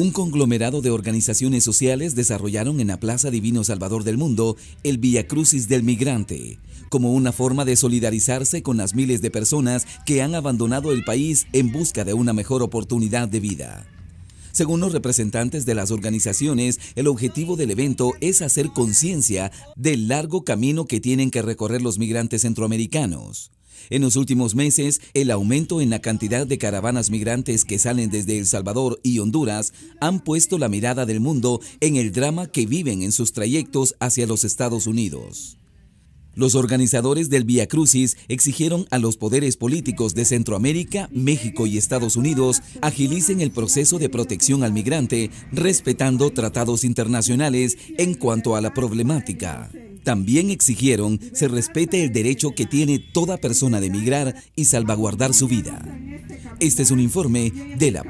Un conglomerado de organizaciones sociales desarrollaron en la Plaza Divino Salvador del Mundo el Via Crucis del Migrante, como una forma de solidarizarse con las miles de personas que han abandonado el país en busca de una mejor oportunidad de vida. Según los representantes de las organizaciones, el objetivo del evento es hacer conciencia del largo camino que tienen que recorrer los migrantes centroamericanos en los últimos meses, el aumento en la cantidad de caravanas migrantes que salen desde El Salvador y Honduras han puesto la mirada del mundo en el drama que viven en sus trayectos hacia los Estados Unidos. Los organizadores del Via Crucis exigieron a los poderes políticos de Centroamérica, México y Estados Unidos agilicen el proceso de protección al migrante, respetando tratados internacionales en cuanto a la problemática. También exigieron se respete el derecho que tiene toda persona de emigrar y salvaguardar su vida. Este es un informe de la